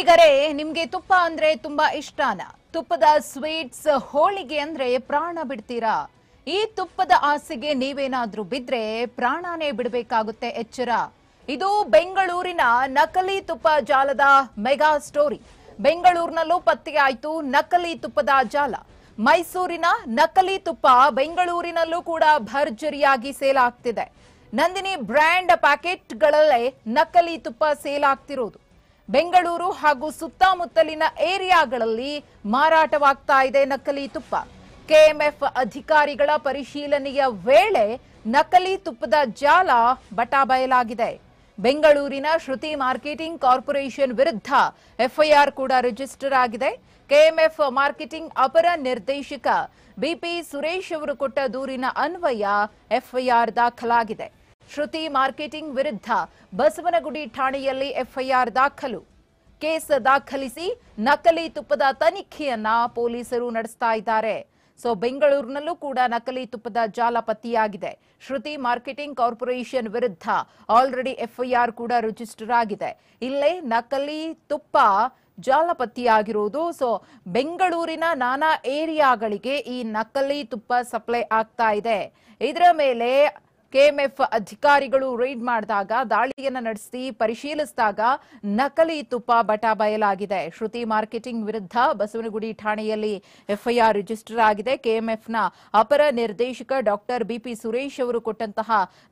ಅಂಬಿಗರೆ ನಿಮ್ಗೆ ತುಪ್ಪ ಅಂದ್ರೆ ತುಂಬಾ ಇಷ್ಟಾನ ತುಪ್ಪದ ಸ್ವೀಟ್ಸ್ ಹೋಳಿಗೆ ಅಂದ್ರೆ ಪ್ರಾಣ ಬಿಡ್ತೀರಾ ಈ ತುಪ್ಪದ ಆಸೆಗೆ ನೀವೇನಾದ್ರೂ ಬಿದ್ರೆ ಪ್ರಾಣನೇ ಬಿಡಬೇಕಾಗುತ್ತೆ ಎಚ್ಚರ ಇದು ಬೆಂಗಳೂರಿನ ನಕಲಿ ತುಪ್ಪ ಜಾಲದ ಮೆಗಾ ಸ್ಟೋರಿ ಬೆಂಗಳೂರಿನಲ್ಲೂ ಪತ್ತೆಯಾಯಿತು ನಕಲಿ ತುಪ್ಪದ ಜಾಲ ಮೈಸೂರಿನ ನಕಲಿ ತುಪ್ಪ ಬೆಂಗಳೂರಿನಲ್ಲೂ ಕೂಡ ಭರ್ಜರಿಯಾಗಿ ಸೇಲ್ ಆಗ್ತಿದೆ ನಂದಿನಿ ಬ್ರ್ಯಾಂಡ್ ಪ್ಯಾಕೆಟ್ಗಳಲ್ಲೇ ನಕಲಿ ತುಪ್ಪ ಸೇಲ್ ಆಗ್ತಿರೋದು ಬೆಂಗಳೂರು ಹಾಗೂ ಸುತ್ತಮುತ್ತಲಿನ ಏರಿಯಾಗಳಲ್ಲಿ ಮಾರಾಟವಾಗ್ತಾ ಇದೆ ನಕಲಿ ತುಪ್ಪ ಕೆಎಂಎಫ್ ಅಧಿಕಾರಿಗಳ ಪರಿಶೀಲನೆಯ ವೇಳೆ ನಕಲಿ ತುಪ್ಪದ ಜಾಲ ಬಟಾಬಯಲಾಗಿದೆ ಬೆಂಗಳೂರಿನ ಶ್ರುತಿ ಮಾರ್ಕೆಟಿಂಗ್ ಕಾರ್ಪೊರೇಷನ್ ವಿರುದ್ಧ ಎಫ್ಐಆರ್ ಕೂಡ ರಿಜಿಸ್ಟರ್ ಆಗಿದೆ ಕೆಎಂಎಫ್ ಮಾರ್ಕೆಟಿಂಗ್ ಅಪರ ನಿರ್ದೇಶಕ ಬಿಪಿ ಸುರೇಶ್ ಅವರು ಕೊಟ್ಟ ದೂರಿನ ಅನ್ವಯ ಎಫ್ಐಆರ್ ದಾಖಲಾಗಿದೆ ಶ್ರುತಿ ಮಾರ್ಕೆಟಿಂಗ್ ವಿರುದ್ಧ ಬಸವನಗುಡಿ ಠಾಣೆಯಲ್ಲಿ ಎಫ್ಐಆರ್ ದಾಖಲು ಕೇಸ್ ದಾಖಲಿಸಿ ನಕಲಿ ತುಪ್ಪದ ತನಿಖೆಯನ್ನ ಪೊಲೀಸರು ನಡೆಸ್ತಾ ಇದ್ದಾರೆ ಸೊ ಬೆಂಗಳೂರಿನಲ್ಲೂ ಕೂಡ ನಕಲಿ ತುಪ್ಪದ ಜಾಲ ಪತ್ತೆಯಾಗಿದೆ ಶ್ರುತಿ ಮಾರ್ಕೆಟಿಂಗ್ ಕಾರ್ಪೊರೇಷನ್ ವಿರುದ್ಧ ಆಲ್ರೆಡಿ ಎಫ್ಐಆರ್ ಕೂಡ ರಿಜಿಸ್ಟರ್ ಆಗಿದೆ ಇಲ್ಲೇ ನಕಲಿ ತುಪ್ಪ ಜಾಲ ಪತ್ತೆಯಾಗಿರುವುದು ಸೊ ಬೆಂಗಳೂರಿನ ನಾನಾ ಏರಿಯಾಗಳಿಗೆ ಈ ನಕಲಿ ತುಪ್ಪ ಸಪ್ಲೈ ಆಗ್ತಾ ಇದೆ ಇದರ ಮೇಲೆ ಕೆಎಂಎಫ್ ಅಧಿಕಾರಿಗಳು ರೈಡ್ ಮಾಡಿದಾಗ ದಾಳಿಯನ್ನು ನಡೆಸಿ ಪರಿಶೀಲಿಸಿದಾಗ ನಕಲಿ ತುಪ್ಪ ಬಟಾ ಬಯಲಾಗಿದೆ ಶ್ರುತಿ ಮಾರ್ಕೆಟಿಂಗ್ ವಿರುದ್ಧ ಬಸವನಗುಡಿ ಠಾಣೆಯಲ್ಲಿ ಎಫ್ಐಆರ್ ರಿಜಿಸ್ಟರ್ ಆಗಿದೆ ಕೆಎಂಎಫ್ನ ಅಪರ ನಿರ್ದೇಶಕ ಡಾಕ್ಟರ್ ಬಿಪಿ ಸುರೇಶ್ ಅವರು ಕೊಟ್ಟಂತಹ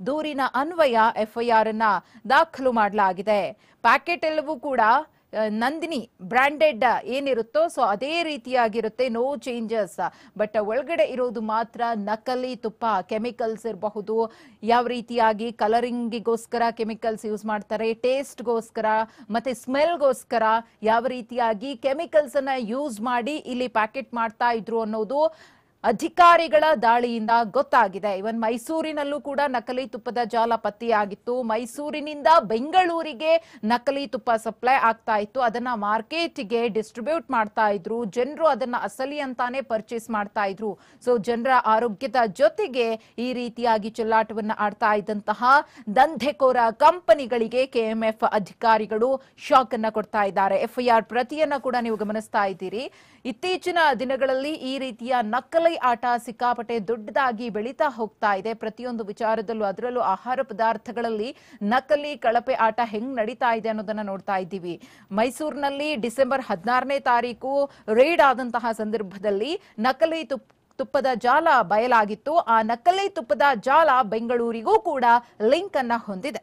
ದೂರಿನ ಅನ್ವಯ ಎಫ್ಐಆರ್ ಅನ್ನ ದಾಖಲು ಮಾಡಲಾಗಿದೆ ಪ್ಯಾಕೆಟ್ ಎಲ್ಲವೂ ಕೂಡ ನಂದಿನಿ ಬ್ರ್ಯಾಂಡೆಡ್ ಏನಿರುತ್ತೋ ಸೊ ಅದೇ ರೀತಿಯಾಗಿರುತ್ತೆ ನೋ ಚೇಂಜಸ್ ಬಟ್ ಒಳಗಡೆ ಇರೋದು ಮಾತ್ರ ನಕಲಿ ತುಪ್ಪ ಕೆಮಿಕಲ್ಸ್ ಇರಬಹುದು ಯಾವ ರೀತಿಯಾಗಿ ಕಲರಿಂಗಿಗೋಸ್ಕರ ಕೆಮಿಕಲ್ಸ್ ಯೂಸ್ ಮಾಡ್ತಾರೆ ಟೇಸ್ಟ್ಗೋಸ್ಕರ ಮತ್ತೆ ಸ್ಮೆಲ್ಗೋಸ್ಕರ ಯಾವ ರೀತಿಯಾಗಿ ಕೆಮಿಕಲ್ಸನ್ನು ಯೂಸ್ ಮಾಡಿ ಇಲ್ಲಿ ಪ್ಯಾಕೆಟ್ ಮಾಡ್ತಾ ಇದ್ರು ಅನ್ನೋದು ಅಧಿಕಾರಿಗಳ ದಾಳಿಯಿಂದ ಗೊತ್ತಾಗಿದೆ ಇವನ್ ಮೈಸೂರಿನಲ್ಲೂ ಕೂಡ ನಕಲಿ ತುಪ್ಪದ ಜಾಲ ಪತ್ತೆಯಾಗಿತ್ತು ಮೈಸೂರಿನಿಂದ ಬೆಂಗಳೂರಿಗೆ ನಕಲಿ ತುಪ್ಪ ಸಪ್ಲೈ ಆಗ್ತಾ ಇತ್ತು ಅದನ್ನ ಮಾರ್ಕೆಟ್ಗೆ ಡಿಸ್ಟ್ರಿಬ್ಯೂಟ್ ಮಾಡ್ತಾ ಇದ್ರು ಜನರು ಅದನ್ನ ಅಸಲಿ ಅಂತಾನೆ ಪರ್ಚೇಸ್ ಮಾಡ್ತಾ ಇದ್ರು ಸೊ ಜನರ ಆರೋಗ್ಯದ ಜೊತೆಗೆ ಈ ರೀತಿಯಾಗಿ ಚೆಲ್ಲಾಟವನ್ನ ಆಡ್ತಾ ಇದ್ದಂತಹ ದಂಧೆಕೋರ ಕಂಪನಿಗಳಿಗೆ ಕೆಎಂಎಫ್ ಅಧಿಕಾರಿಗಳು ಶಾಕ್ ಅನ್ನ ಕೊಡ್ತಾ ಇದ್ದಾರೆ ಎಫ್ಐಆರ್ ಪ್ರತಿಯನ್ನ ಕೂಡ ನೀವು ಗಮನಿಸ್ತಾ ಇದ್ದೀರಿ ಇತ್ತೀಚಿನ ದಿನಗಳಲ್ಲಿ ಈ ರೀತಿಯ ನಕಲಿ ಆಟ ಸಿಕ್ಕಾಪಟ್ಟೆ ದೊಡ್ಡದಾಗಿ ಬೆಳೀತಾ ಹೋಗ್ತಾ ಇದೆ ಪ್ರತಿಯೊಂದು ವಿಚಾರದಲ್ಲೂ ಅದರಲ್ಲೂ ಆಹಾರ ಪದಾರ್ಥಗಳಲ್ಲಿ ನಕಲಿ ಕಳಪೆ ಆಟ ಹೆಂಗ್ ನಡೀತಾ ಇದೆ ಅನ್ನೋದನ್ನ ನೋಡ್ತಾ ಇದ್ದೀವಿ ಮೈಸೂರಿನಲ್ಲಿ ಡಿಸೆಂಬರ್ ಹದಿನಾರನೇ ತಾರೀಕು ರೇಡ್ ಆದಂತಹ ಸಂದರ್ಭದಲ್ಲಿ ನಕಲಿ ತುಪ್ಪ ತುಪ್ಪದ ಜಾಲ ಬಯಲಾಗಿತ್ತು ಆ ನಕಲಿ ತುಪ್ಪದ ಜಾಲ ಬೆಂಗಳೂರಿಗೂ ಕೂಡ ಲಿಂಕ್ ಅನ್ನ ಹೊಂದಿದೆ